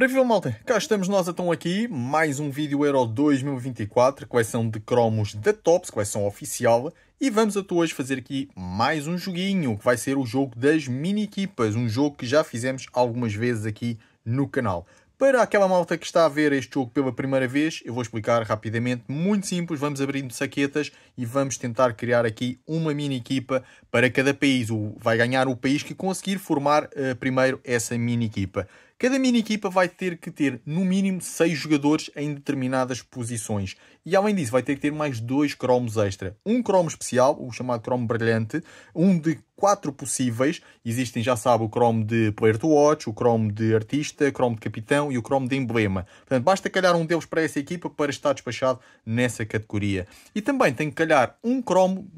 Ora viva malta, cá estamos nós então aqui, mais um vídeo Euro 2024, coleção de cromos da Tops, coleção oficial, e vamos a hoje fazer aqui mais um joguinho, que vai ser o jogo das mini equipas, um jogo que já fizemos algumas vezes aqui no canal. Para aquela malta que está a ver este jogo pela primeira vez, eu vou explicar rapidamente, muito simples, vamos abrindo saquetas e vamos tentar criar aqui uma mini equipa para cada país. Vai ganhar o país que conseguir formar uh, primeiro essa mini equipa. Cada mini equipa vai ter que ter no mínimo 6 jogadores em determinadas posições e além disso, vai ter que ter mais dois cromos extra. Um cromo especial, o chamado cromo brilhante, um de quatro possíveis. Existem, já sabe, o cromo de player to watch, o cromo de artista, o cromo de capitão e o cromo de emblema. Portanto, basta calhar um deles para essa equipa para estar despachado nessa categoria. E também tem que calhar um cromo,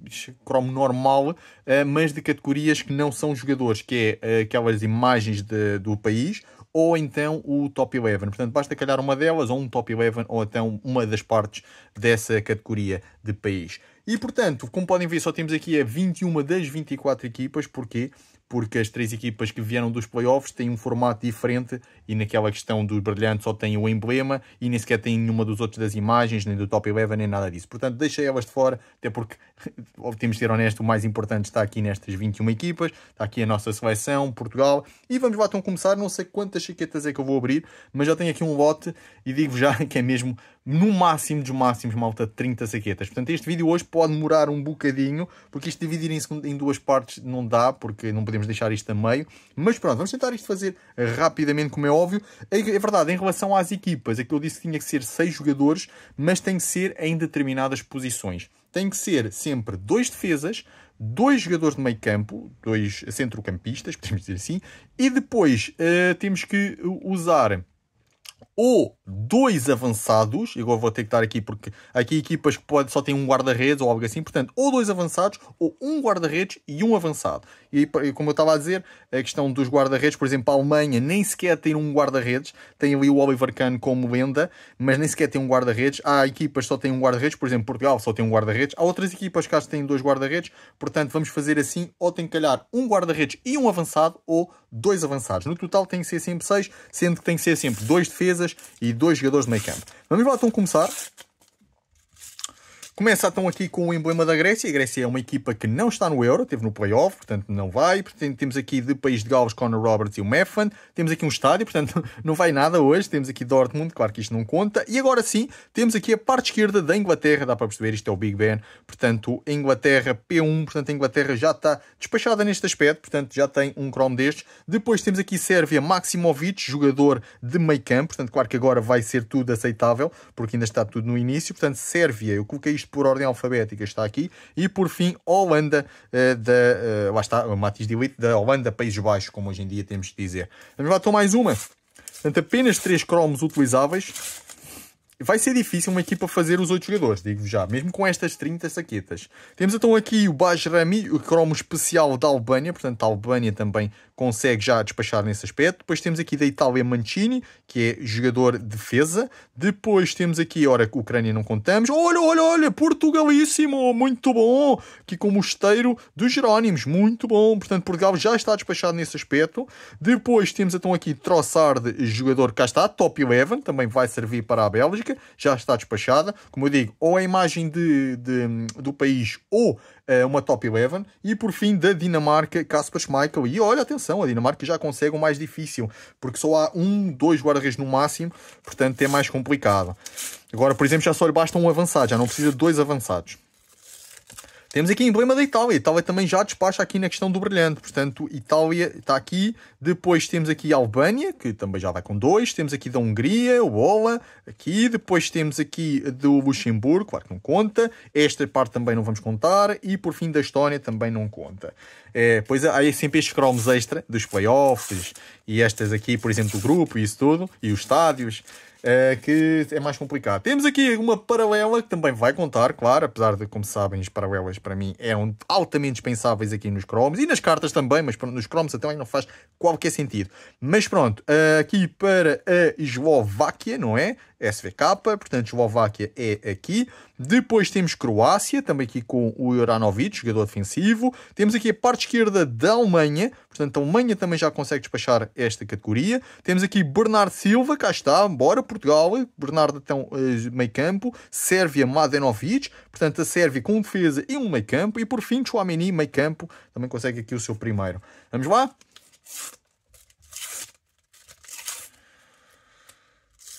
cromo normal, eh, mas de categorias que não são jogadores, que é eh, aquelas imagens de, do país, ou então o top 11. Portanto, basta calhar uma delas, ou um top 11, ou até uma das partes dessa categoria de país. E portanto, como podem ver, só temos aqui a 21 das 24 equipas, porquê? Porque as três equipas que vieram dos playoffs têm um formato diferente e naquela questão dos brilhantes só tem o emblema e nem sequer tem nenhuma dos outros das imagens, nem do top 11, nem nada disso. Portanto, deixei elas de fora, até porque temos de ser honesto, o mais importante está aqui nestas 21 equipas, está aqui a nossa seleção, Portugal, e vamos lá então começar, não sei quantas chiquetas é que eu vou abrir, mas já tenho aqui um lote e digo já que é mesmo no máximo dos máximos, malta, 30 saquetas. Portanto, este vídeo hoje pode demorar um bocadinho, porque isto dividir em, duas partes não dá, porque não podemos deixar isto a meio. Mas pronto, vamos tentar isto fazer rapidamente, como é óbvio. É, é verdade, em relação às equipas, é que eu disse que tinha que ser 6 jogadores, mas tem que ser em determinadas posições. Tem que ser sempre dois defesas, dois jogadores de meio campo, dois centrocampistas, podemos dizer assim, e depois uh, temos que usar ou dois avançados, igual vou ter que estar aqui porque aqui equipas que pode, só têm um guarda-redes ou algo assim, portanto, ou dois avançados, ou um guarda-redes e um avançado. E como eu estava a dizer, a questão dos guarda-redes, por exemplo, a Alemanha nem sequer tem um guarda-redes, tem ali o Oliver Kahn como lenda, mas nem sequer tem um guarda-redes. Há equipas que só têm um guarda-redes, por exemplo, Portugal só tem um guarda-redes, há outras equipas que acho que têm dois guarda-redes, portanto, vamos fazer assim, ou tem que calhar um guarda-redes e um avançado, ou dois avançados. No total tem que ser sempre seis, sendo que tem que ser sempre dois defesas, defesas e dois jogadores de meio campo. Vamos lá então começar Começa então aqui com o emblema da Grécia. A Grécia é uma equipa que não está no Euro, teve no playoff, portanto não vai. Portanto, temos aqui de País de Gales, Conor Roberts e o Meffan. Temos aqui um estádio, portanto não vai nada hoje. Temos aqui Dortmund, claro que isto não conta. E agora sim, temos aqui a parte esquerda da Inglaterra, dá para perceber, isto é o Big Ben. Portanto, Inglaterra P1, portanto a Inglaterra já está despachada neste aspecto, portanto já tem um Chrome destes. Depois temos aqui Sérvia Maximovic, jogador de meio campo, portanto claro que agora vai ser tudo aceitável, porque ainda está tudo no início. Portanto, Sérvia, eu coloquei isto por ordem alfabética, está aqui. E por fim, Holanda, eh, da, eh, lá está, Matis de Elite, da Holanda, Países Baixos, como hoje em dia temos de dizer. Vamos lá, então mais uma. Portanto, apenas três cromos utilizáveis Vai ser difícil uma equipa fazer os 8 jogadores, digo já, mesmo com estas 30 saquetas. Temos então aqui o Bajrami, o cromo especial da Albânia, portanto a Albânia também consegue já despachar nesse aspecto. Depois temos aqui da Itália Mancini, que é jogador defesa. Depois temos aqui, ora, Ucrânia não contamos. Olha, olha, olha, Portugalíssimo, muito bom. Aqui com o mosteiro dos Jerónimos, muito bom. Portanto, Portugal já está despachado nesse aspecto. Depois temos então aqui Trossard, jogador cá está, top 11, também vai servir para a Bélgica. Benfica, já está despachada, como eu digo, ou a imagem de, de do país ou uh, uma top 11, e por fim da Dinamarca, Kasper Schmeichel. E olha, atenção, a Dinamarca já consegue o mais difícil, porque só há um, dois guarda-redes no máximo, portanto é mais complicado. Agora, por exemplo, já só lhe basta um avançado, já não precisa de dois avançados. Temos aqui emblema da Itália. Itália também já despacha aqui na questão do brilhante. Portanto, Itália está aqui. Depois temos aqui a Albânia, que também já vai com dois. Temos aqui da Hungria, o Ola, aqui. Depois temos aqui do Luxemburgo, claro que não conta. Esta parte também não vamos contar. E por fim da Estónia também não conta. É, pois há sempre estes cromos extra dos playoffs e estas aqui, por exemplo, do grupo e isso tudo, e os estádios é, que é mais complicado. Temos aqui uma paralela que também vai contar, claro, apesar de, como sabem, as paralelas para mim eram altamente dispensáveis aqui nos cromos e nas cartas também, mas pronto, nos cromos até não faz qualquer sentido. Mas pronto, eh, aqui para a Eslováquia, não é? SVK, portanto, Eslováquia é aqui. Depois temos Croácia, também aqui com o Juranovic, jogador defensivo. Temos aqui a parte esquerda da Alemanha, portanto, a Alemanha também já consegue despachar esta categoria. Temos aqui Bernardo Silva, cá está, bora Portugal, Bernardo então eh, meio campo, Sérvia Mladenovic, portanto a Sérvia com defesa e um meio campo, e por fim Chouameni meio campo, também consegue aqui o seu primeiro. Vamos lá?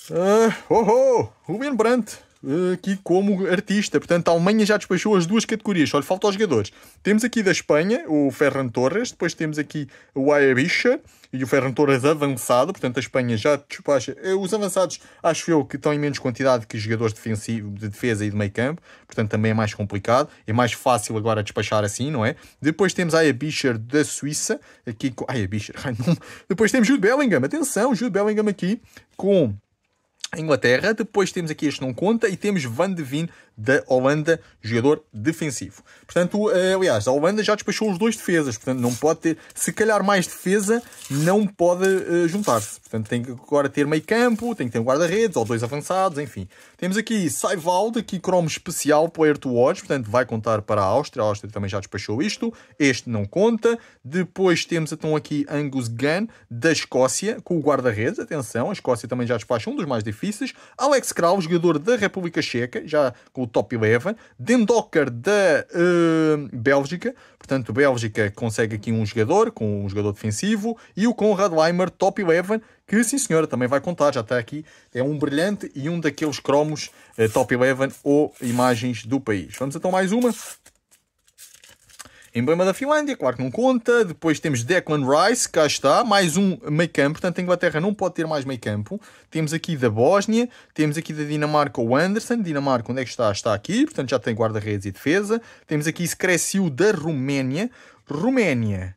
Uh, oh, oh, Ruben Brandt eh, aqui como artista. Portanto, a Alemanha já despachou as duas categorias, olha, falta os jogadores. Temos aqui da Espanha o Ferran Torres, depois temos aqui o Ayabisha e o Ferran Torres avançado, portanto a Espanha já despacha. Eh, os avançados acho eu que estão em menos quantidade que os jogadores defensivo, de defesa e de meio campo, portanto também é mais complicado, é mais fácil agora despachar assim, não é? Depois temos a Ayabisha da Suíça, aqui com. Ayabisha, não... depois temos Jude Bellingham, atenção, Jude Bellingham aqui com Inglaterra. Depois temos aqui este não conta e temos Van de Vin da Holanda, jogador defensivo. Portanto, eh, aliás, a Holanda já despachou os dois defesas, portanto, não pode ter, se calhar mais defesa, não pode eh, juntar-se. Portanto, tem que agora ter meio campo, tem que ter um guarda-redes ou dois avançados, enfim. Temos aqui Saivald, aqui cromo especial, Air to watch, portanto, vai contar para a Áustria, a Áustria também já despachou isto, este não conta. Depois temos então aqui Angus Gunn, da Escócia, com o guarda-redes, atenção, a Escócia também já despacha um dos mais difíceis. Alex Kral, jogador da República Checa, já com o top 11. Dendocker da uh, Bélgica. Portanto, Bélgica consegue aqui um jogador, com um jogador defensivo. E o Conrad Weimer, top 11, que sim senhora, também vai contar, já está aqui. É um brilhante e um daqueles cromos uh, top 11 ou imagens do país. Vamos então mais uma. Emblema da Finlândia, claro que não conta. Depois temos Declan Rice, cá está, mais um meio campo. Portanto, a Inglaterra não pode ter mais meio campo. Temos aqui da Bósnia, temos aqui da Dinamarca o Anderson. Dinamarca, onde é que está? Está aqui, portanto já tem guarda-redes e defesa. Temos aqui Screciu da Roménia. Roménia.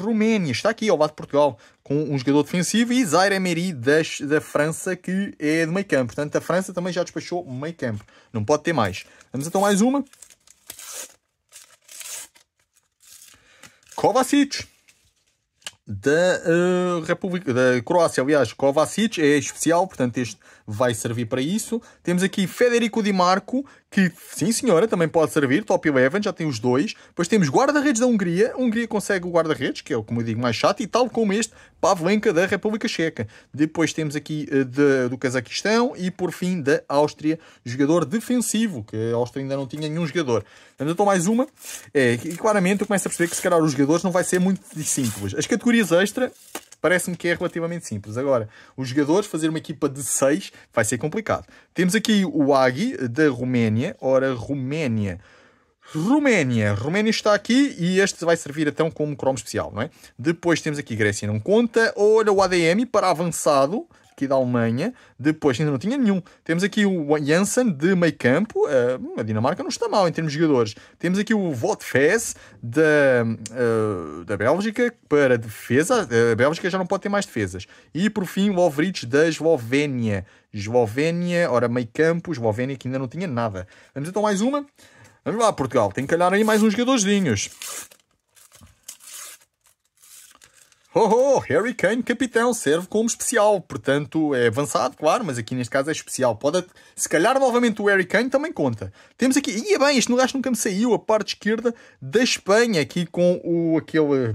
Roménia, está aqui ao lado de Portugal, com um jogador defensivo, e Zaire Emery da, da França, que é de meio campo. Portanto, a França também já despachou meio campo. Não pode ter mais. Vamos então mais uma. Kovacic da uh, eh, República da Croácia, aliás, Kovacic é especial, portanto este vai servir para isso. Temos aqui Federico Di Marco, que sim senhora, também pode servir, top 11, já tem os dois. Depois temos guarda-redes da Hungria, a Hungria consegue o guarda-redes, que é o, como eu digo, mais chato, e tal como este, Pavlenka da República Checa. Depois temos aqui eh, de, do Cazaquistão e por fim da Áustria, jogador defensivo, que a Áustria ainda não tinha nenhum jogador. Ainda estou mais uma, é, e claramente eu começo a perceber que se calhar os jogadores não vai ser muito simples. As categorias extra Parece-me que é relativamente simples. Agora, os jogadores, fazer uma equipa de 6 vai ser complicado. Temos aqui o Agui, da Roménia. Ora, Roménia. Roménia. Roménia está aqui e este vai servir então como cromo especial, não é? Depois temos aqui Grécia não conta. Olha o ADM para avançado aqui da Alemanha, depois ainda não tinha nenhum. Temos aqui o Janssen de meio campo, uh, a Dinamarca não está mal em termos de jogadores. Temos aqui o Votfes da, uh, da Bélgica para defesa, a Bélgica já não pode ter mais defesas. E por fim o Ovric da Eslovénia. Eslovénia, ora meio campo, Eslovénia que ainda não tinha nada. Vamos então mais uma. Vamos lá, Portugal, tem que calhar aí mais uns jogadorzinhos. Oh, oh, oh, Harry Kane, capitão, serve como especial. Portanto, é avançado, claro, mas aqui neste caso é especial. Pode, se calhar, novamente o Harry Kane também conta. Temos aqui, é bem, este lugar nunca me saiu, a parte esquerda da Espanha, aqui com o aquele.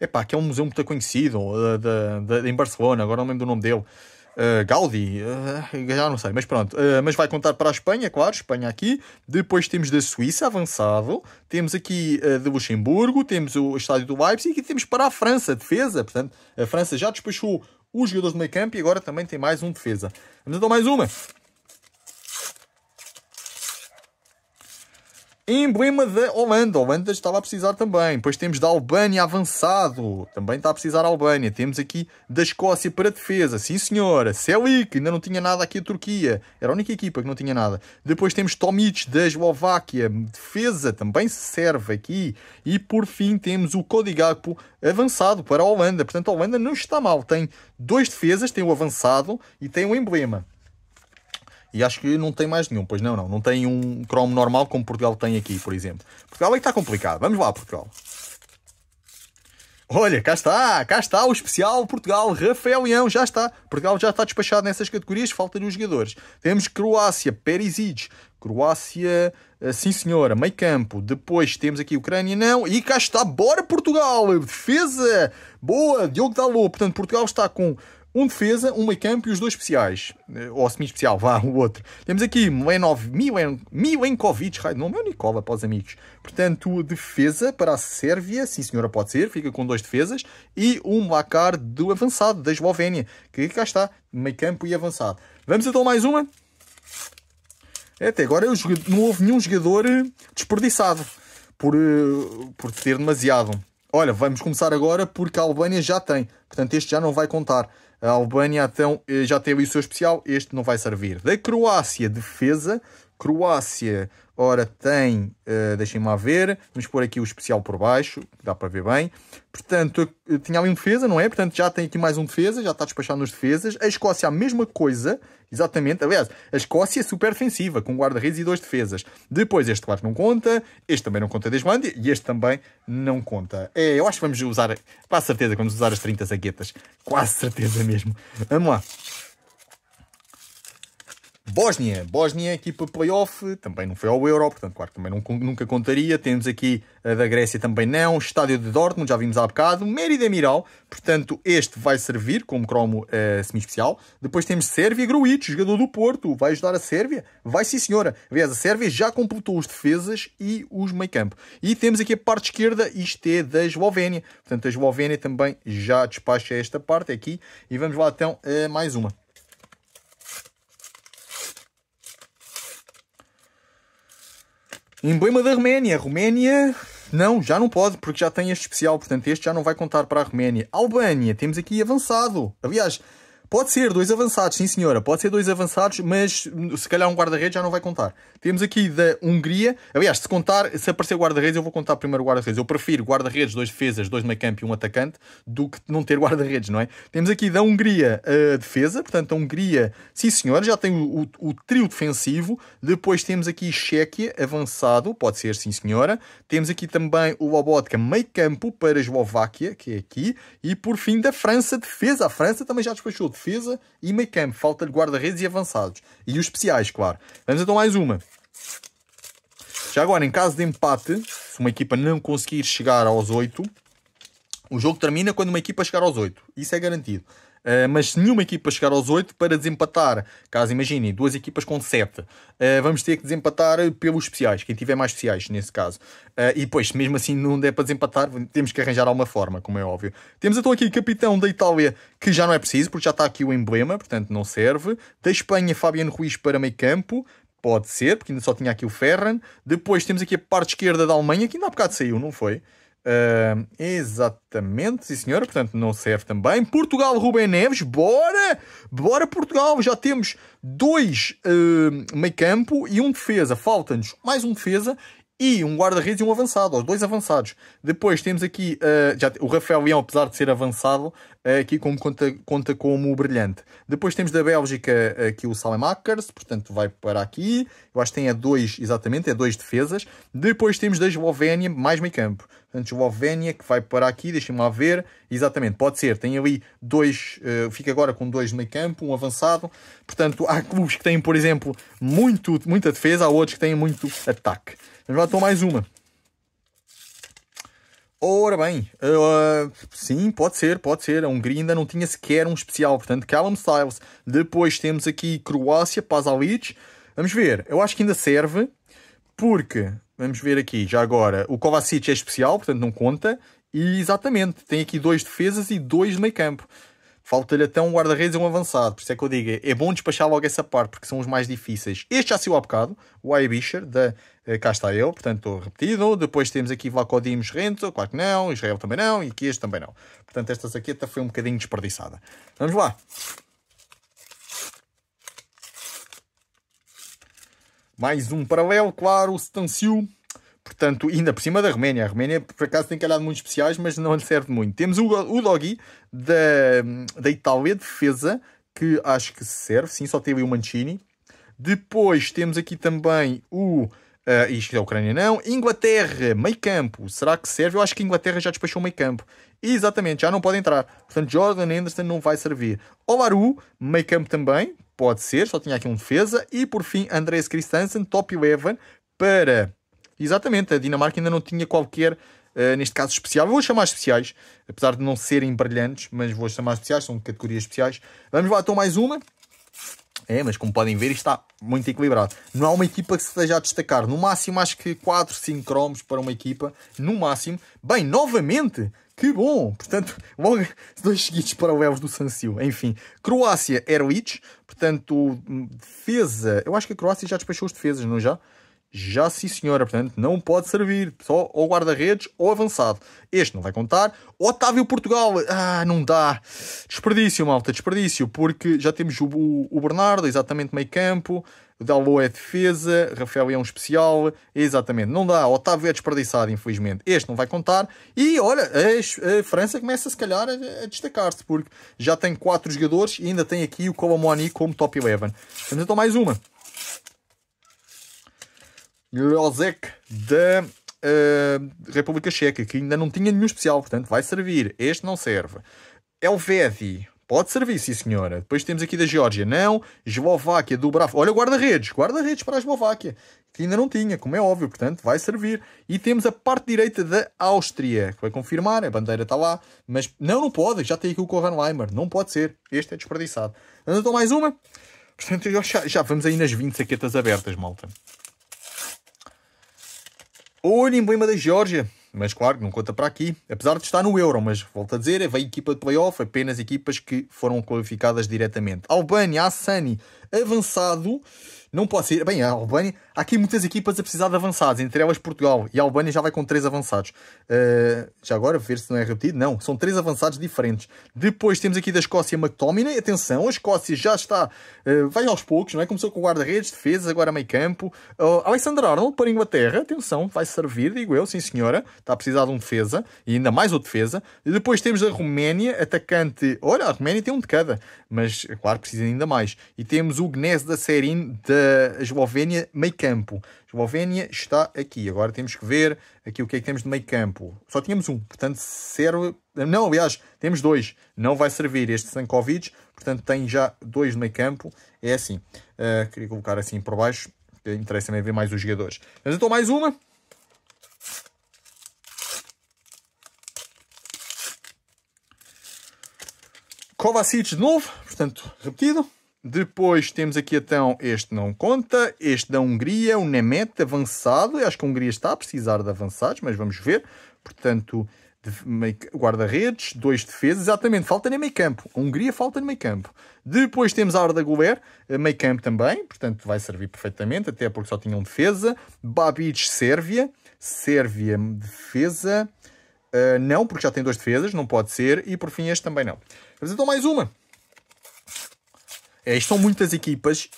Epá, que é um museu muito conhecido, da, da, da, em Barcelona, agora não lembro do nome dele. Eh, Gaudi, uh, já não sei, mas pronto. Uh, mas vai contar para a Espanha, claro, Espanha aqui. Depois temos da Suíça, avançado. Temos aqui uh, de Luxemburgo, temos o estádio do Leipzig e aqui temos para a França, defesa. Portanto, a França já despachou os jogadores do meio campo e agora também tem mais um defesa. Vamos então mais uma. Emblema da Holanda. A Holanda estava a precisar também. Depois temos da Albânia avançado. Também está a precisar a Albânia. Temos aqui da Escócia para defesa. Sim, senhora. Selic. Ainda não tinha nada aqui a Turquia. Era a única equipa que não tinha nada. Depois temos Tomic da Eslováquia. Defesa também serve aqui. E por fim temos o Codigapo avançado para a Holanda. Portanto, a Holanda não está mal. Tem dois defesas, tem o avançado e tem o emblema. E acho que não tem mais nenhum, pois não, não. Não tem um Chrome normal como Portugal tem aqui, por exemplo. Portugal é que está complicado. Vamos lá, Portugal. Olha, cá está, cá está o especial Portugal, Rafael Leão, já está. Portugal já está despachado nessas categorias, falta-lhe os jogadores. Temos Croácia, Perisic, Croácia, eh, sim senhora, meio campo. Depois temos aqui Ucrânia, não. E cá está, bora Portugal, defesa, boa, Diogo Dalot. Portanto, Portugal está com um defesa, um meio campo e os dois especiais. Eh, ou semi-especial, vá, o outro. Temos aqui Milenov, Milen, Milenkovic, raio de nome, é o Nicola para os amigos. Portanto, defesa para a Sérvia, sim senhora, pode ser, fica com dois defesas. E um lacar do avançado, da Eslovénia, que cá está, meio campo e avançado. Vamos então mais uma? É, até agora não houve nenhum jogador eh, desperdiçado por, eh, por ter demasiado. Olha, vamos começar agora porque a Albânia já tem. Portanto, este já não vai contar. A Albânia então eh, já teve o seu especial, este não vai servir. Da Croácia, defesa. Croácia Ora, tem, uh, deixem-me lá ver, vamos pôr aqui o especial por baixo, dá para ver bem. Portanto, eh, tinha ali um defesa, não é? Portanto, já tem aqui mais um defesa, já está despachado nos defesas. A Escócia, a mesma coisa, exatamente. Aliás, a Escócia é super defensiva, com guarda-redes e dois defesas. Depois, este claro não conta, este também não conta da Islândia e este também não conta. É, eu acho que vamos usar, quase certeza, vamos usar as 30 zaguetas. Quase certeza mesmo. Vamos lá. Bósnia. Bósnia, é equipa playoff, também não foi ao Euro, portanto, claro, também não, nunca contaria. Temos aqui a da Grécia também não. Estádio de Dortmund, já vimos há bocado. Mérida Miral, portanto, este vai servir como cromo uh, semi-especial. Depois temos Sérvia Gruitch, jogador do Porto. Vai ajudar a Sérvia? Vai sim, senhora. Aliás, a Sérvia já completou os defesas e os meio-campo. E temos aqui a parte esquerda, isto é da Eslovénia. Portanto, a Eslovénia também já despacha esta parte aqui. E vamos lá então a mais uma. Emblema da Roménia. Roménia. Não, já não pode, porque já tem este especial, portanto este já não vai contar para a Roménia. Albânia, temos aqui avançado. Aliás, Pode ser dois avançados, sim senhora, pode ser dois avançados, mas se calhar um guarda-redes já não vai contar. Temos aqui da Hungria, aliás, se contar, se aparecer guarda-redes, eu vou contar primeiro guarda-redes. Eu prefiro guarda-redes, dois defesas, dois meio-campo e um atacante, do que não ter guarda-redes, não é? Temos aqui da Hungria a defesa, portanto, a Hungria, sim senhora, já tem o, o, o trio defensivo. Depois temos aqui Chequia, avançado, pode ser, sim senhora. Temos aqui também o Lobotka, meio-campo para a Eslováquia, que é aqui. E por fim, da França, defesa. A França também já despachou defesa e meio campo. Falta-lhe guarda-redes e avançados. E os especiais, claro. Vamos então mais uma. Já agora, em caso de empate, se uma equipa não conseguir chegar aos 8, o jogo termina quando uma equipa chegar aos 8. Isso é garantido. Uh, mas se nenhuma equipa chegar aos 8 para desempatar, caso imaginem, duas equipas com 7, uh, eh, vamos ter que desempatar pelos especiais, quem tiver mais especiais nesse caso. Uh, e depois, mesmo assim não der para desempatar, temos que arranjar alguma forma, como é óbvio. Temos então aqui o capitão da Itália, que já não é preciso, porque já está aqui o emblema, portanto não serve. Da Espanha, Fabiano Ruiz para meio campo. Pode ser, porque ainda só tinha aqui o Ferran. Depois temos aqui a parte esquerda da Alemanha, que ainda há bocado saiu, não foi? Uh, exatamente, sim senhora, portanto não serve também. Portugal, Rubem Neves, bora! Bora Portugal, já temos dois uh, meio campo e um defesa. Falta-nos mais um defesa e um guarda-redes e um avançado, os dois avançados. Depois temos aqui uh, já, o Rafael Leão, apesar de ser avançado, uh, aqui como conta, conta como brilhante. Depois temos da Bélgica uh, aqui o Akers, portanto vai para aqui. Eu acho que tem a dois, exatamente, é dois defesas. Depois temos da Eslovénia, mais meio campo. Antes Eslovénia, que vai para aqui, deixem-me lá ver. Exatamente, pode ser. Tem ali dois, uh, fica agora com dois no meio campo, um avançado. Portanto, há clubes que têm, por exemplo, muito, muita defesa, há outros que têm muito ataque. Vamos lá, estou mais uma. Ora bem, uh, sim, pode ser, pode ser. A Hungria ainda não tinha sequer um especial, portanto, Callum Styles. Depois temos aqui Croácia, Pazalic. Vamos ver, eu acho que ainda serve, porque Vamos ver aqui, já agora. O Kovacic é especial, portanto não conta. E exatamente, tem aqui dois defesas e dois de meio campo. Falta-lhe até um guarda-redes e um avançado. Por isso é que eu digo, é bom despachar logo essa parte, porque são os mais difíceis. Este já saiu há bocado, o Aibischer, da eh, Castael, portanto estou repetido. Depois temos aqui Vlacodimos Rento, claro que não, Israel também não, e aqui este também não. Portanto, esta saqueta foi um bocadinho desperdiçada. Vamos lá. Mais um paralelo, claro, o Stanciu. Portanto, ainda por cima da Roménia. A Roménia, por acaso, tem calhado muito especiais, mas não lhe serve muito. Temos o, o da, da Itália, defesa, que acho que serve. Sim, só teve o Mancini. Depois temos aqui também o... Uh, isto é a Ucrânia, não. Inglaterra, meio campo. Será que serve? Eu acho que a Inglaterra já despachou meio campo. Exatamente, já não pode entrar. Portanto, Jordan Henderson não vai servir. Olaru, meio campo também pode ser, só tinha aqui um defesa. E por fim, Andreas Christensen, top 11 para. Exatamente, a Dinamarca ainda não tinha qualquer, uh, neste caso especial. vou chamar especiais, apesar de não serem brilhantes, mas vou chamar especiais, são categorias especiais. Vamos lá, então mais uma. É, mas como podem ver, está muito equilibrado. Não há uma equipa que se esteja a destacar. No máximo, acho que 4, 5 cromos para uma equipa. No máximo. Bem, novamente, que bom! Portanto, logo dois seguidos Elves do Sancio. Enfim, Croácia, Erlich. Portanto, defesa. Eu acho que a Croácia já despachou os defesas, não já? já sim senhora, portanto não pode servir, só ou guarda-redes ou avançado. Este não vai contar. Otávio Portugal, ah, não dá. Desperdício, malta, desperdício, porque já temos o, o Bernardo, exatamente meio campo, o Dalot é defesa, Rafael é um especial, exatamente, não dá. Otávio é desperdiçado, infelizmente. Este não vai contar. E olha, a, a França começa se calhar a, a destacar-se, porque já tem quatro jogadores e ainda tem aqui o Colomoni como top 11. Temos então mais uma. Grozek da uh, República Checa, que ainda não tinha nenhum especial, portanto vai servir. Este não serve. Elvedi, pode servir, sim senhora. Depois temos aqui da Geórgia, não. Eslováquia, do bravo. Olha guarda-redes, guarda-redes para a Eslováquia, que ainda não tinha, como é óbvio, portanto vai servir. E temos a parte direita da Áustria, que vai confirmar, a bandeira está lá, mas não, não pode, já tem aqui o Weimer não pode ser. Este é desperdiçado. Andou mais uma. Portanto, já, já vamos aí nas 20 saquetas abertas, malta. Olho em Blima da Geórgia, mas claro que não conta para aqui, apesar de estar no Euro, mas volto a dizer, veio equipa de playoff, apenas equipas que foram qualificadas diretamente. Albânia, Assani, avançado, não pode ser. Bem, a Albânia, aqui muitas equipas a precisar de avançados, entre elas Portugal e a Albânia já vai com três avançados. Uh, já agora, ver se não é repetido, não, são três avançados diferentes. Depois temos aqui da Escócia McTominay, atenção, a Escócia já está, uh, vai aos poucos, não é? Começou com guarda-redes, defesa, agora meio campo. Uh, Alexander Arnold para a Inglaterra, atenção, vai servir, digo eu, sim senhora, está a precisar de um defesa, e ainda mais o defesa. E depois temos a Roménia, atacante, olha, a Roménia tem um de cada, mas claro, precisa ainda mais. E temos o Gnes da Serin da Eslovénia, meio campo campo. Eslovénia está aqui. Agora temos que ver aqui o que é que temos de meio campo. Só tínhamos um, portanto serve... Não, aliás, temos dois. Não vai servir este Sankovic, portanto tem já dois de meio campo. É assim. Uh, queria colocar assim por baixo, interessa-me ver mais os jogadores. Mas então mais uma. Kovacic de novo, portanto, repetido. Depois temos aqui então este não conta, este da Hungria, o Nemeth avançado. Eu acho que a Hungria está a precisar de avançados, mas vamos ver. Portanto, guarda-redes, dois defesas, exatamente, falta nem meio campo. A Hungria falta no meio campo. Depois temos a Arda Guler, eh, meio campo também, portanto vai servir perfeitamente, até porque só tinha um defesa. Babic, Sérvia, Sérvia, defesa. Uh, não, porque já tem dois defesas, não pode ser. E por fim este também não. Vamos então mais uma. É, estão muitas equipas,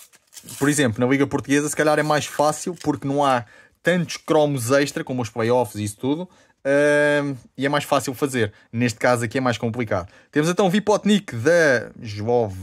por exemplo, na Liga Portuguesa, se calhar é mais fácil porque não há tantos cromos extra como os playoffs e isso tudo. Uh, e é mais fácil fazer. Neste caso aqui é mais complicado. Temos então o Vipotnik da Jov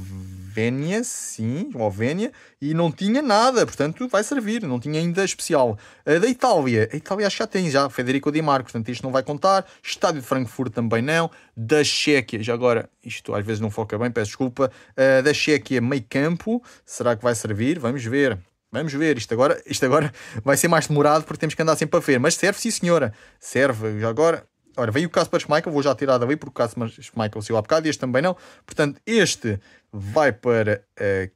Alvénia, sim, Alvénia, e não tinha nada, portanto vai servir, não tinha ainda especial. A da Itália, a Itália acho que já tem já, Federico Di Marco, portanto isto não vai contar. Estádio de Frankfurt também não. Da Chequia, já agora, isto às vezes não foca bem, peço desculpa. Uh, da Chequia, meio campo, será que vai servir? Vamos ver. Vamos ver, isto agora, isto agora vai ser mais demorado porque temos que andar sempre a ver. Mas serve, sim, senhora. Serve. Já agora, Olha, veio o Casper Schmeichel, vou já tirar daí porque o Casper Schmeichel saiu há bocado e este também não. Portanto, este vai para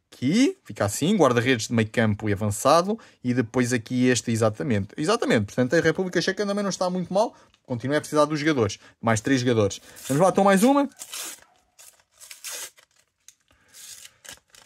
aqui, fica assim, guarda-redes de meio campo e avançado, e depois aqui este, exatamente. Exatamente, portanto a República Checa também não está muito mal, continua a precisar dos jogadores, mais três jogadores. Vamos lá, então mais uma.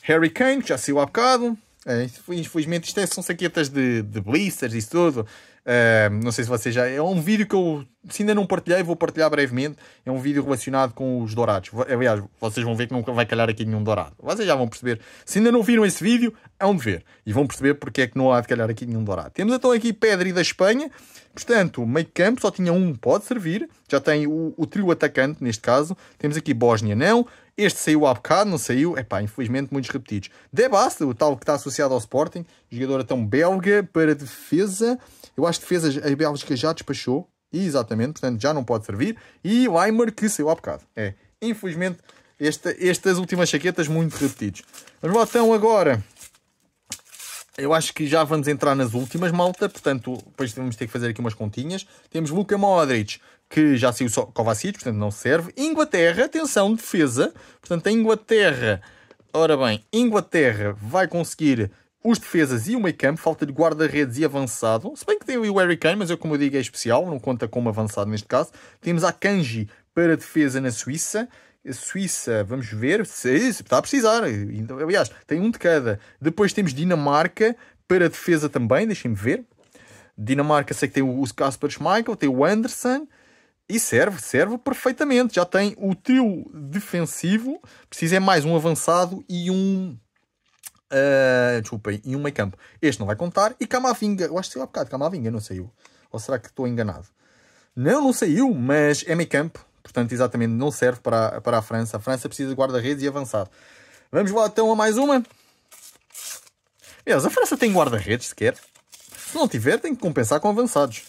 Harry Kane, que já saiu há bocado. É, infelizmente, isto é, são saquetas de, de blisters e tudo. Uh, não sei se vocês já. É um vídeo que eu, se ainda não partilhei, vou partilhar brevemente. É um vídeo relacionado com os dourados. Aliás, vocês vão ver que não vai calhar aqui nenhum dourado. Vocês já vão perceber. Se ainda não viram esse vídeo, hão é de ver. E vão perceber porque é que não há de calhar aqui nenhum dourado. Temos então aqui Pedri da Espanha. Portanto, meio campo só tinha um, pode servir. Já tem o, o trio atacante, neste caso. Temos aqui Bósnia, não. Este saiu há bocado, não saiu. É pá, infelizmente muitos repetidos. Basta, o tal que está associado ao Sporting, jogador tão belga para defesa. Eu acho que defesa a Bélgica já despachou. Exatamente, portanto já não pode servir. E Weimar que saiu há bocado. É, infelizmente, esta, estas últimas chaquetas muito repetidos. Vamos então agora eu acho que já vamos entrar nas últimas, malta. Portanto, depois vamos ter que fazer aqui umas continhas. Temos Luca Modric, que já saiu só Kovacic, portanto não serve. Inglaterra, atenção, defesa. Portanto, a Inglaterra, ora bem, Inglaterra vai conseguir os defesas e o meio campo, falta de guarda-redes e avançado. Se bem que tem o Harry Kane, mas eu, como eu digo, é especial, não conta como avançado neste caso. Temos a Kanji para defesa na Suíça. Suíça, vamos ver se é está a precisar. Aliás, tem um de cada. Depois temos Dinamarca para defesa também, deixem-me ver. Dinamarca sei que tem o Kasper Schmeichel, tem o Anderson e serve, serve perfeitamente. Já tem o trio defensivo, precisa é mais um avançado e um. Uh, desculpem, e um meio campo. Este não vai contar. E Camavinga, eu acho que saiu há bocado, Camavinga não saiu. Ou será que estou enganado? Não, não saiu, mas é meio campo. Portanto, exatamente, não serve para, para a França. A França precisa de guarda-redes e avançado. Vamos lá então a mais uma. Deus, a França tem guarda-redes sequer. Se não tiver, tem que compensar com avançados.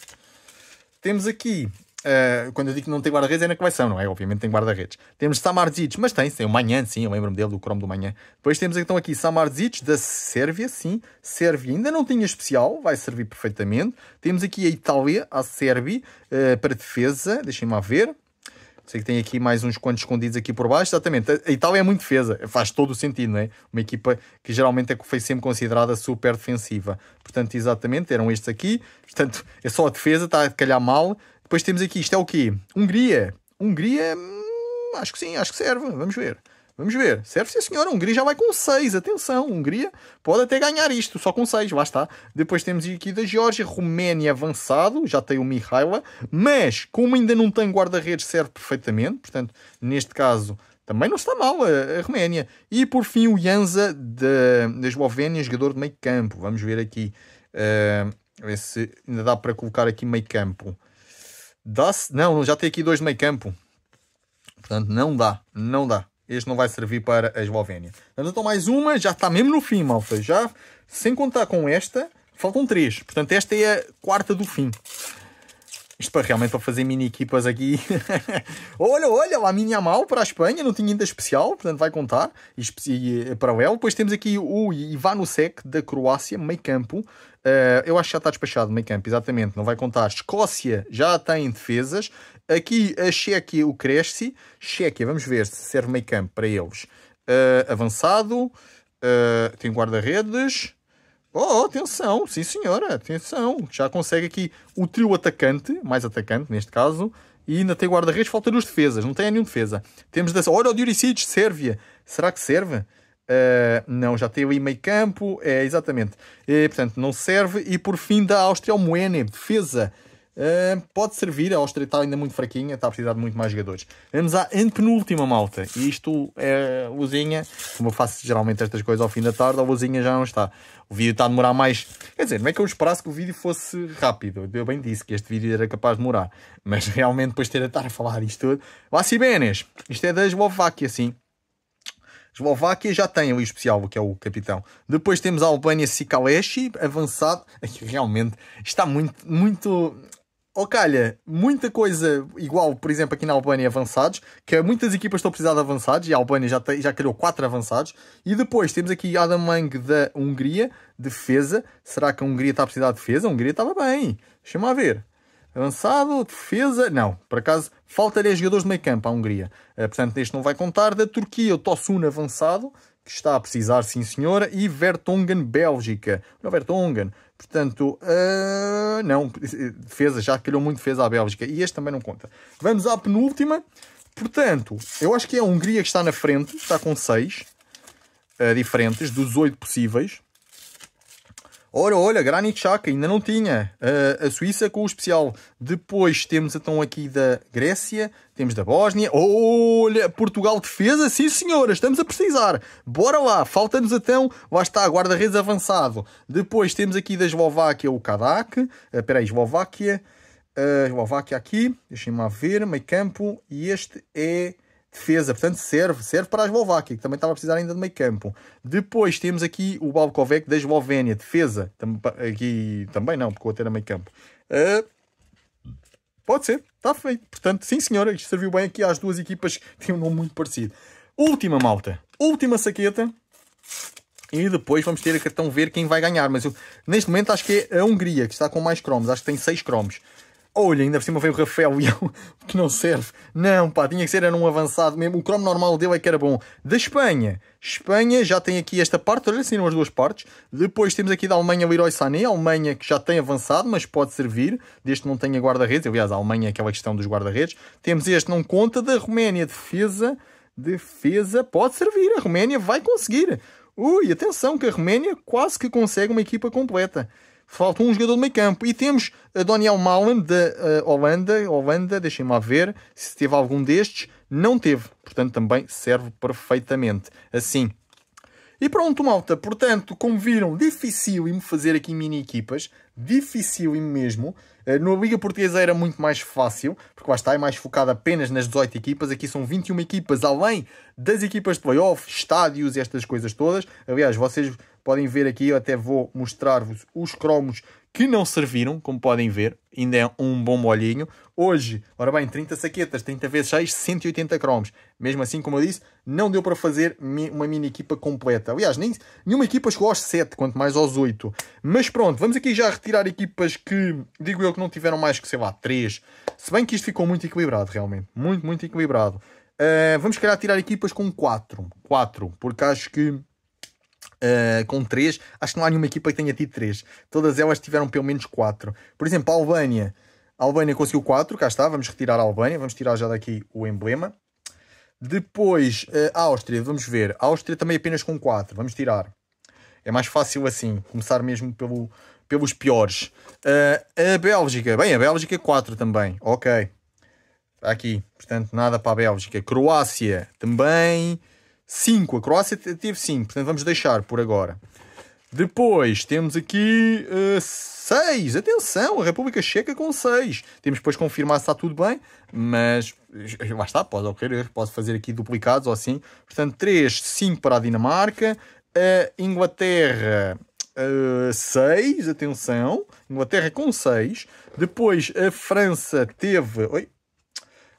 Temos aqui Uh, quando eu digo que não tem guarda-redes é na coleção, não é? Obviamente tem guarda-redes. Temos Samardzic, mas tem, tem o Manhã, sim, eu lembro-me dele, do Chrome do Manhã. Depois temos então aqui Samardzic da Sérvia, sim, Sérvia ainda não tinha especial, vai servir perfeitamente. Temos aqui a Itália, a Sérvia, uh, para defesa, deixem-me ver. Sei que tem aqui mais uns quantos escondidos aqui por baixo. Exatamente. A Itália é muito defesa. Faz todo o sentido, não é? Uma equipa que geralmente é, foi sempre considerada super defensiva. Portanto, exatamente, eram estes aqui. Portanto, é só a defesa, está a calhar mal. Depois temos aqui, isto é o quê? Hungria. Hungria, hum, acho que sim, acho que serve. Vamos ver. Vamos ver. Serve é a assim, senhora. A Hungria já vai com 6. Atenção, a Hungria pode até ganhar isto, só com 6. Lá está. Depois temos aqui da Geórgia, Roménia avançado. Já tem o Mihaila. Mas, como ainda não tem guarda-redes, serve perfeitamente. Portanto, neste caso, também não está mal a, a Roménia. E, por fim, o Janza da, da Eslovénia, jogador de meio campo. Vamos ver aqui. Uh, ver se ainda dá para colocar aqui meio campo. Dá-se? Não, já tem aqui dois de meio campo. Portanto, não dá. Não dá este não vai servir para a Eslovénia. Então mais uma, já está mesmo no fim, malta. Já, sem contar com esta, faltam três. Portanto, esta é a quarta do fim. Isto para realmente para fazer mini equipas aqui. olha, olha, lá minha mal para a Espanha, não tinha ainda especial, portanto vai contar. E, eh, para o El. Depois temos aqui o Ivanusek da Croácia, meio campo. Uh, eu acho que já está despachado meio campo, exatamente, não vai contar. Escócia já tem defesas. Aqui a Chequia, o Cresce. Chequia, vamos ver se serve meio campo para eles. Uh, avançado. Uh, tem guarda-redes. Oh, oh, atenção, sim senhora, atenção. Já consegue aqui o trio atacante, mais atacante neste caso, e ainda tem guarda-redes, falta nos defesas, não tem nenhum defesa. Temos dessa. Olha o Diuricic, Sérvia. Será que serve? Uh, não, já tem ali meio campo, é exatamente. E, eh, portanto, não serve. E por fim, da Áustria, o Moene, defesa. Eh, pode servir, a Áustria está ainda muito fraquinha, está a precisar de muito mais jogadores. Vamos à antepenúltima malta. E isto é uh, Luzinha, como eu faço geralmente estas coisas ao fim da tarde, a Luzinha já não está. O vídeo está a demorar mais. Quer dizer, não é que eu esperasse que o vídeo fosse rápido. Eu bem disse que este vídeo era capaz de demorar. Mas realmente, depois de ter a estar a falar isto tudo. Vá Sibenes! Assim isto é da Eslováquia, sim. Eslováquia já tem ali o especial, que é o capitão. Depois temos a Albânia Sikaleshi, avançado. Realmente está muito, muito ou calha muita coisa igual, por exemplo, aqui na Albânia avançados, que é muitas equipas estão precisando de avançados, e a Albânia já, já criou quatro avançados, e depois temos aqui Adam Lang da Hungria, defesa, será que a Hungria está a precisar de defesa? A Hungria estava bem, deixa-me a ver. Avançado, defesa, não, por acaso faltaria jogadores de meio campo à Hungria, uh, portanto neste não vai contar, da Turquia o Tosun avançado, que está a precisar, sim senhora, e Vertonghen Bélgica, não Vertonghen, Portanto, uh, não, defesa, já calhou muito defesa à Bélgica. E este também não conta. Vamos à penúltima. Portanto, eu acho que é a Hungria que está na frente, está com 6 uh, ah, diferentes, dos 8 possíveis. Ora, olha, Granit Xhaka, ainda não tinha. Uh, a Suíça com o especial. Depois temos então aqui da Grécia, temos da Bósnia. Olha, Portugal defesa, sim senhora, estamos a precisar. Bora lá, falta-nos então, lá está, guarda-redes avançado. Depois temos aqui da Eslováquia o Kadak. Espera eh, uh, aí, Eslováquia. Uh, Eslováquia aqui, deixem-me ver, meio campo. E este é defesa, portanto serve, serve para a Eslováquia, que também estava a precisar ainda de meio campo. Depois temos aqui o Balkovec da Eslovénia, defesa, tam, aqui também não, porque o outro era meio campo. Uh, pode ser, está feito. Portanto, sim senhora, isto serviu bem aqui às duas equipas que têm um nome muito parecido. Última malta, última saqueta. E depois vamos ter a cartão ver quem vai ganhar. Mas eu, neste momento acho que é a Hungria que está com mais cromos. Acho que tem 6 cromos. Olha, ainda por cima veio o Rafael que não serve. Não, pá, tinha que ser, era um avançado mesmo. O cromo normal dele é que era bom. Da Espanha. Espanha já tem aqui esta parte, olha, saíram assim, as duas partes. Depois temos aqui da Alemanha Leroy Sané, a Alemanha que já tem avançado, mas pode servir, Deste não tenha guarda-redes. Aliás, a Alemanha é aquela questão dos guarda-redes. Temos este, não conta, da Roménia, defesa, defesa, pode servir. A Roménia vai conseguir. Ui, atenção, que a Roménia quase que consegue uma equipa completa falta um jogador do meio campo. E temos a eh, Daniel Malen da uh, Holanda. Holanda, deixem-me ver se teve algum destes. Não teve, portanto também serve perfeitamente. Assim, e pronto, malta. Portanto, como viram, dificílimo fazer aqui mini equipas. Dificílimo mesmo. Eh, na Liga Portuguesa era muito mais fácil, porque lá está, é mais focado apenas nas 18 equipas. Aqui são 21 equipas, além das equipas de playoff, estádios e estas coisas todas. Aliás, vocês podem ver aqui, eu até vou mostrar-vos os cromos que não serviram, como podem ver, ainda é um bom molhinho. Hoje, ora bem, 30 saquetas, 30 vezes 6, 180 cromos. Mesmo assim, como eu disse, não deu para fazer uma mini equipa completa. Aliás, nem, nenhuma equipa chegou aos 7, quanto mais aos 8. Mas pronto, vamos aqui já retirar equipas que, digo eu, que não tiveram mais que, sei lá, 3. Se bem que isto ficou muito equilibrado, realmente. Muito, muito equilibrado. Uh, vamos, se calhar, tirar equipas com 4. 4, porque acho que Uh, com 3. Acho que não há nenhuma equipa que tenha tido 3. Todas elas tiveram pelo menos 4. Por exemplo, a Albânia. A Albânia conseguiu 4, cá está, vamos retirar a Albânia, vamos tirar já daqui o emblema. Depois, uh, a Áustria, vamos ver. A Áustria também apenas com 4, vamos tirar. É mais fácil assim, começar mesmo pelo, pelos piores. Uh, a Bélgica, bem, a Bélgica 4 também, ok. Está aqui, portanto, nada para a Bélgica. Croácia também. 5. A Croácia teve 5, portanto vamos deixar por agora. Depois temos aqui 6. Uh, eh, Atenção, a República Checa com 6. Temos depois confirmar se está tudo bem, mas eh, lá está, pode ocorrer, querer, pode fazer aqui duplicados ou assim. Portanto, 3, 5 para a Dinamarca. A Inglaterra, 6. Uh, eh, atenção, Inglaterra com 6. Depois a França teve. Oi,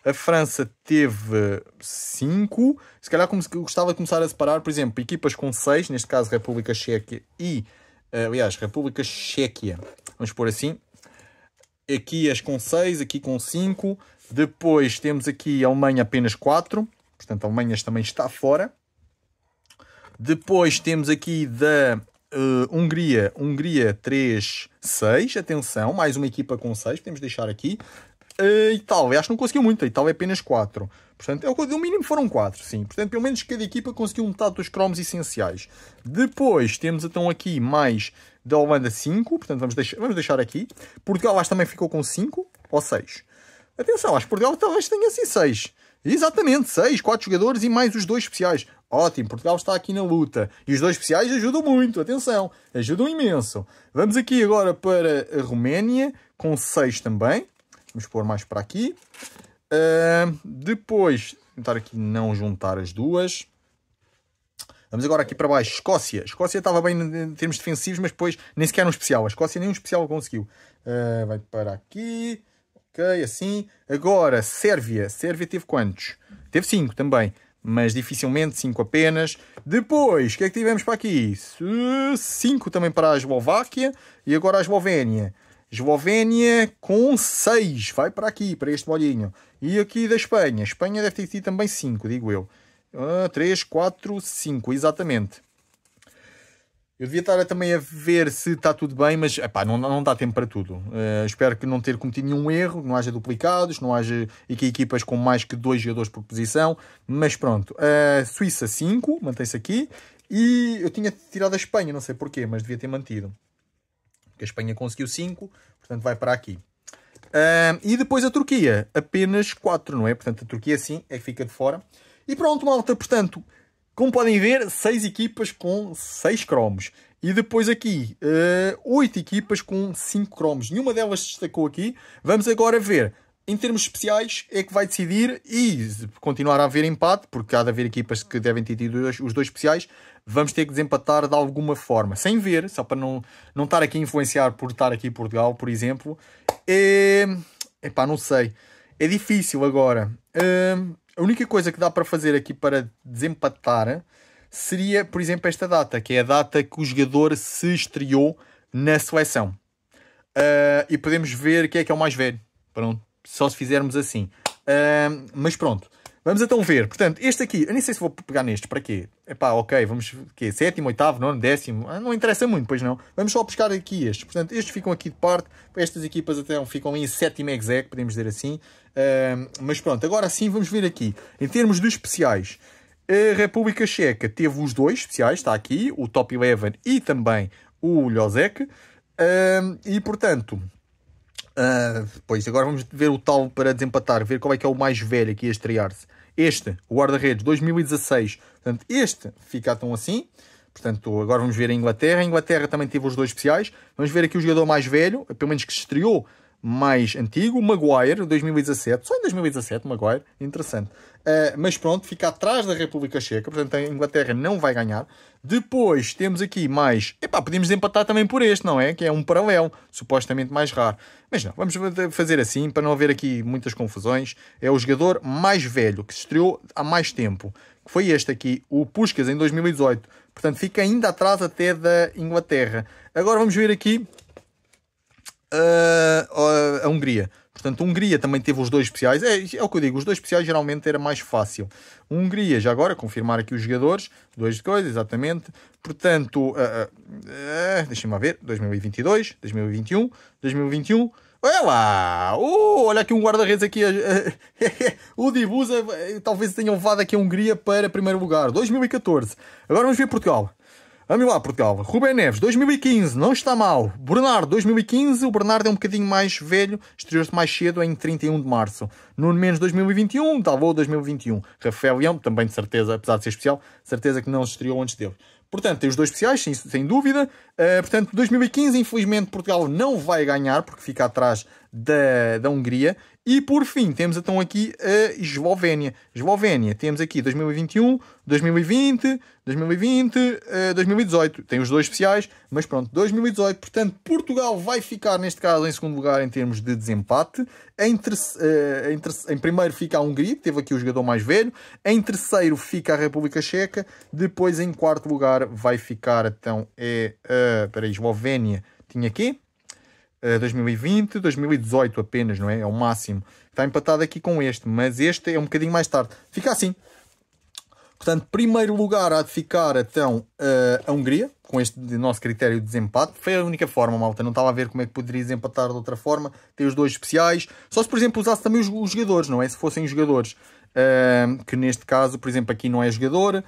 a França teve 5. Se calhar como, gostava de começar a separar, por exemplo, equipas com 6, neste caso República Checa e. Eh, aliás, República Chequia, vamos pôr assim. Aqui as com 6, aqui com 5. Depois temos aqui a Alemanha apenas 4. Portanto, a Alemanha também está fora. Depois temos aqui da Uh, Hungria, Hungria 3, 6, atenção, mais uma equipa com 6, podemos deixar aqui. A eh, Itália, acho que não conseguiu muito, a Itália é apenas 4. Portanto, é o eu dei, mínimo foram 4, sim. Portanto, pelo menos cada equipa conseguiu metade dos cromos essenciais. Depois temos então aqui mais da Holanda 5, portanto vamos deixar, vamos deixar aqui. Portugal acho que também ficou com 5 ou 6. Atenção, acho que Portugal talvez tenha assim 6. Exatamente, 6, 4 jogadores e mais os 2 especiais. Ótimo, Portugal está aqui na luta. E os dois especiais ajudam muito, atenção, ajudam imenso. Vamos aqui agora para a Roménia, com 6 também. Vamos pôr mais para aqui. Uh, depois, tentar aqui não juntar as duas. Vamos agora aqui para baixo. Escócia. Escócia estava bem em termos defensivos, mas depois nem sequer um especial. A Escócia nem um especial conseguiu. Uh, vai para aqui. Ok, assim. Agora, Sérvia. Sérvia teve quantos? Teve 5 também. Mas dificilmente 5 apenas. Depois, o que é que tivemos para aqui? 5 também para a Eslováquia. E agora a Eslovénia. Eslovénia com 6, vai para aqui, para este bolinho. E aqui da Espanha, Espanha deve ter sido também 5, digo eu. 3, 4, 5, exatamente. Eu devia estar também a ver se está tudo bem, mas epá, não, não dá tempo para tudo. Uh, espero que não ter cometido nenhum erro, não haja duplicados, não haja equipas com mais que dois jogadores por posição. Mas pronto, uh, Suíça 5, mantém-se aqui. E eu tinha tirado a Espanha, não sei porquê, mas devia ter mantido porque a Espanha conseguiu 5, portanto vai para aqui. Uh, e depois a Turquia, apenas 4, não é? Portanto, a Turquia sim é que fica de fora. E pronto, malta, portanto, como podem ver, 6 equipas com 6 cromos. E depois aqui, uh, eh, 8 equipas com 5 cromos. Nenhuma delas se destacou aqui. Vamos agora ver em termos especiais, é que vai decidir e continuar a haver empate, porque há de haver equipas que devem ter tido os dois especiais. Vamos ter que desempatar de alguma forma, sem ver, só para não, não estar aqui a influenciar por estar aqui em Portugal, por exemplo. É epá, não sei. É difícil agora. Hum, a única coisa que dá para fazer aqui para desempatar seria, por exemplo, esta data, que é a data que o jogador se estreou na seleção. Uh, e podemos ver quem é que é o mais velho. Pronto. Só se fizermos assim. Uh, mas pronto. Vamos então ver. Portanto, este aqui, eu nem sei se vou pegar neste, para quê? Epá, ok, vamos, quê? Sétimo, oitavo, nono, décimo, ah, não interessa muito, pois não. Vamos só buscar aqui estes. Portanto, estes ficam aqui de parte, estas equipas até ficam em sétimo exec, podemos dizer assim. Uh, mas pronto, agora sim vamos ver aqui. Em termos dos especiais, a República Checa teve os dois especiais, está aqui, o Top 11 e também o Ljosek. Uh, e, portanto, Uh, pois, agora vamos ver o tal para desempatar, ver qual é que é o mais velho aqui a estrear-se. Este, o guarda-redes, 2016. Portanto, este fica tão assim. Portanto, agora vamos ver a Inglaterra. A Inglaterra também teve os dois especiais. Vamos ver aqui o jogador mais velho, pelo menos que se estreou mais antigo, Maguire, 2017. Só em 2017, Maguire. Interessante. Uh, mas pronto, fica atrás da República Checa, portanto a Inglaterra não vai ganhar. Depois temos aqui mais. Epá, podíamos empatar também por este, não é? Que é um paralelo, supostamente mais raro. Mas não, vamos fazer assim para não haver aqui muitas confusões. É o jogador mais velho que se estreou há mais tempo, que foi este aqui, o Puskas, em 2018. Portanto, fica ainda atrás até da Inglaterra. Agora vamos ver aqui uh, a Hungria. Portanto, Hungria também teve os dois especiais. É, é o que eu digo, os dois especiais geralmente era mais fácil. Hungria, já agora, confirmar aqui os jogadores, dois de coisa, exatamente. Portanto, uh, ah, uh, ah, uh ah, deixem-me ver, 2022, 2021, 2021. Olha lá! Uh, olha aqui um guarda-redes aqui. o Dibusa eh, talvez tenha levado aqui a Hungria para primeiro lugar. 2014. Agora vamos ver Portugal. Vamos lá, Portugal. Rubén Neves, 2015, não está mal. Bernardo, 2015. O Bernardo é um bocadinho mais velho, estreou-se mais cedo em 31 de março. Nuno Menos, 2021. talvez 2021. Rafael Leão, também de certeza, apesar de ser especial, certeza que não se estreou antes dele. Portanto, tem os dois especiais, sem, sem dúvida. Uh, portanto, 2015, infelizmente, Portugal não vai ganhar, porque fica atrás da, da Hungria. E por fim, temos então aqui a Eslovénia. Eslovénia, temos aqui 2021, 2020, 2020, uh, 2018. Tem os dois especiais, mas pronto, 2018. Portanto, Portugal vai ficar, neste caso, em segundo lugar em termos de desempate. Em, uh, em, em primeiro fica a Hungria, que teve aqui o jogador mais velho. Em terceiro fica a República Checa. Depois, em quarto lugar, vai ficar, então, é. Uh, a Eslovénia, tinha aqui 2020, eh, 2018 apenas, não é? É o máximo. Está empatado aqui com este, mas este é um bocadinho mais tarde. Fica assim. Portanto, primeiro lugar há de ficar então eh, a Hungria, com este nosso critério de desempate. Foi a única forma, malta. Não estava a ver como é que poderia desempatar de outra forma. ter os dois especiais. Só se, por exemplo, usasse também os, os jogadores, não é? Se fossem os jogadores uh, que neste caso, por exemplo, aqui não é jogador, uh,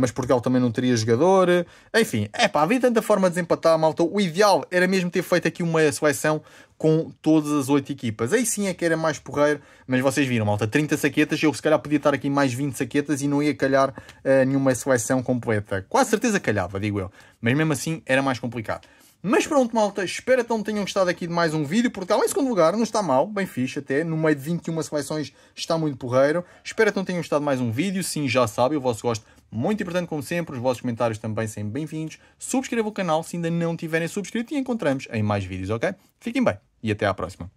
mas Portugal também não teria jogador. Enfim, é pá, havia tanta forma de desempatar, malta. O ideal era mesmo ter feito aqui uma seleção com todas as oito equipas. Aí sim é que era mais porreiro, mas vocês viram, malta, 30 saquetas, eu se calhar podia estar aqui mais 20 saquetas e não ia calhar uh, nenhuma seleção completa. Quase certeza calhava, digo eu, mas mesmo assim era mais complicado. Mas pronto, malta, espero não tenham gostado aqui de mais um vídeo. porque Portugal em segundo lugar, não está mal, bem fixe até. No meio de 21 seleções está muito porreiro. Espero não tenham gostado de mais um vídeo. Sim, já sabem, o vosso gosto muito importante como sempre. Os vossos comentários também sempre bem-vindos. Subscrevam o canal se ainda não tiverem subscrito e encontramos em mais vídeos, ok? Fiquem bem e até à próxima.